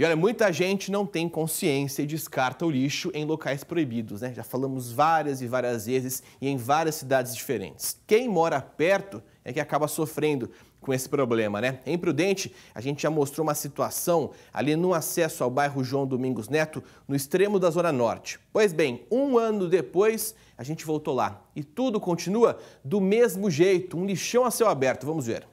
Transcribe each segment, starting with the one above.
E olha, muita gente não tem consciência e descarta o lixo em locais proibidos, né? Já falamos várias e várias vezes e em várias cidades diferentes. Quem mora perto é que acaba sofrendo com esse problema, né? Em Prudente, a gente já mostrou uma situação ali no acesso ao bairro João Domingos Neto, no extremo da Zona Norte. Pois bem, um ano depois, a gente voltou lá e tudo continua do mesmo jeito, um lixão a céu aberto. Vamos ver.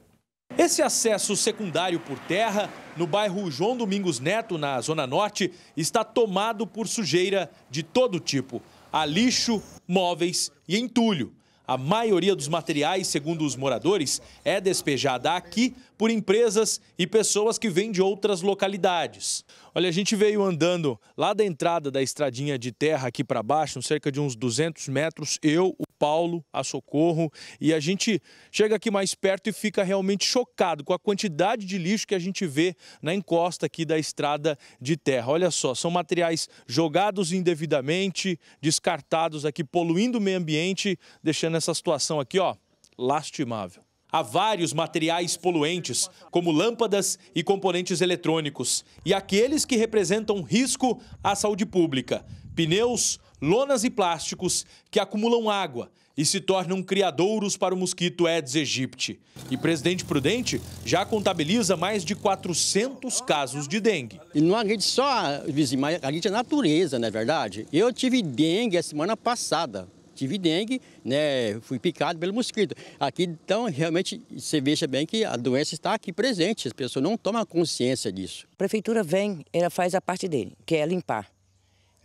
Esse acesso secundário por terra no bairro João Domingos Neto, na Zona Norte, está tomado por sujeira de todo tipo: lixo, móveis e entulho. A maioria dos materiais, segundo os moradores, é despejada aqui por empresas e pessoas que vêm de outras localidades. Olha, a gente veio andando lá da entrada da estradinha de terra aqui para baixo, cerca de uns 200 metros, eu, Paulo, a Socorro, e a gente chega aqui mais perto e fica realmente chocado com a quantidade de lixo que a gente vê na encosta aqui da estrada de terra. Olha só, são materiais jogados indevidamente, descartados aqui, poluindo o meio ambiente, deixando essa situação aqui, ó, lastimável. Há vários materiais poluentes, como lâmpadas e componentes eletrônicos, e aqueles que representam risco à saúde pública pneus, lonas e plásticos que acumulam água e se tornam criadouros para o mosquito Aedes aegypti. E Presidente Prudente já contabiliza mais de 400 casos de dengue. E não agride só a agride a natureza, não é verdade? Eu tive dengue a semana passada. Tive dengue, né, fui picado pelo mosquito. Aqui, então, realmente, você veja bem que a doença está aqui presente, as pessoas não tomam consciência disso. A prefeitura vem, ela faz a parte dele, que é limpar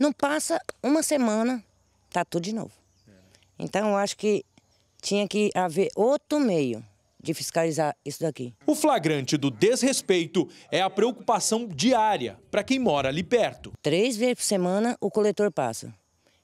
não passa uma semana, tá tudo de novo. Então, eu acho que tinha que haver outro meio de fiscalizar isso daqui. O flagrante do desrespeito é a preocupação diária para quem mora ali perto. Três vezes por semana o coletor passa,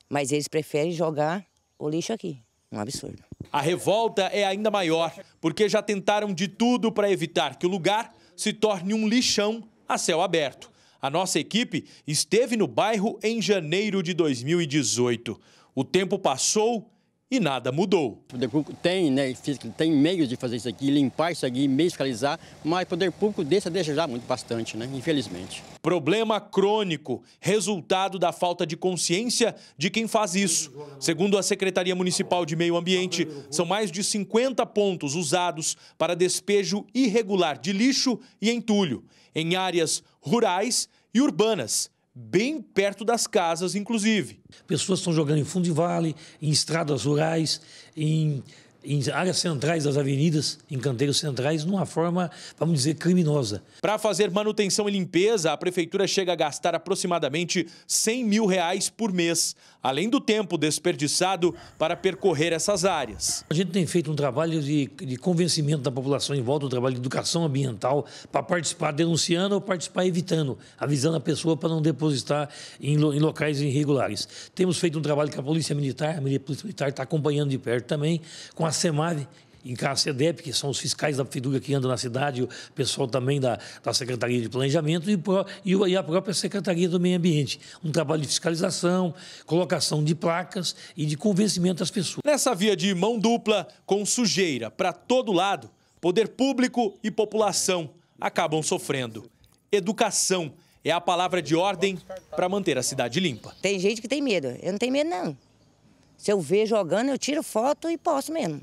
mas eles preferem jogar o lixo aqui. Um absurdo. A revolta é ainda maior, porque já tentaram de tudo para evitar que o lugar se torne um lixão a céu aberto. A nossa equipe esteve no bairro em janeiro de 2018. O tempo passou e nada mudou. O poder público tem, né, tem meios de fazer isso aqui, limpar isso aqui, fiscalizar, mas o poder público deixa a desejar muito bastante, né, infelizmente. Problema crônico, resultado da falta de consciência de quem faz isso. Segundo a Secretaria Municipal de Meio Ambiente, são mais de 50 pontos usados para despejo irregular de lixo e entulho em áreas rurais e urbanas bem perto das casas, inclusive. Pessoas estão jogando em fundo de vale, em estradas rurais, em em áreas centrais das avenidas, em canteiros centrais, numa forma, vamos dizer, criminosa. Para fazer manutenção e limpeza, a prefeitura chega a gastar aproximadamente 100 mil reais por mês, além do tempo desperdiçado para percorrer essas áreas. A gente tem feito um trabalho de, de convencimento da população em volta, um trabalho de educação ambiental, para participar denunciando ou participar evitando, avisando a pessoa para não depositar em, em locais irregulares. Temos feito um trabalho com a Polícia Militar, a Polícia Militar está acompanhando de perto também, com a SEMAV em CACEDEP, que são os fiscais da prefeitura que andam na cidade, o pessoal também da, da Secretaria de Planejamento e, pro, e a própria Secretaria do Meio Ambiente. Um trabalho de fiscalização, colocação de placas e de convencimento das pessoas. Nessa via de mão dupla, com sujeira para todo lado, poder público e população acabam sofrendo. Educação é a palavra de ordem para manter a cidade limpa. Tem gente que tem medo. Eu não tenho medo, não. Se eu ver jogando, eu tiro foto e posto mesmo.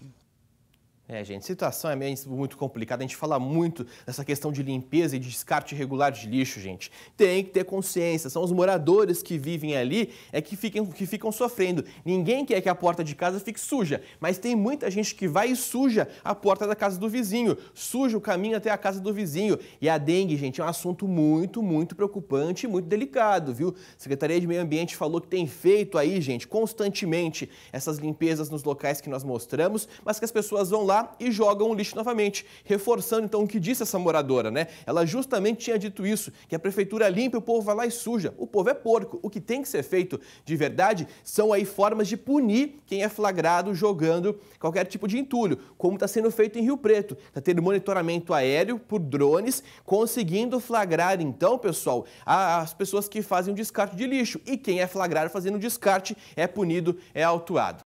É, gente, situação é muito complicada. A gente fala muito dessa questão de limpeza e de descarte regular de lixo, gente. Tem que ter consciência. São os moradores que vivem ali é que ficam, que ficam sofrendo. Ninguém quer que a porta de casa fique suja, mas tem muita gente que vai e suja a porta da casa do vizinho, suja o caminho até a casa do vizinho. E a dengue, gente, é um assunto muito, muito preocupante e muito delicado, viu? A Secretaria de Meio Ambiente falou que tem feito aí, gente, constantemente essas limpezas nos locais que nós mostramos, mas que as pessoas vão lá lá e jogam o lixo novamente, reforçando então o que disse essa moradora, né? Ela justamente tinha dito isso, que a prefeitura limpa e o povo vai lá e suja. O povo é porco. O que tem que ser feito de verdade são aí formas de punir quem é flagrado jogando qualquer tipo de entulho, como está sendo feito em Rio Preto. Está tendo monitoramento aéreo por drones, conseguindo flagrar então, pessoal, as pessoas que fazem o descarte de lixo. E quem é flagrado fazendo descarte é punido, é autuado.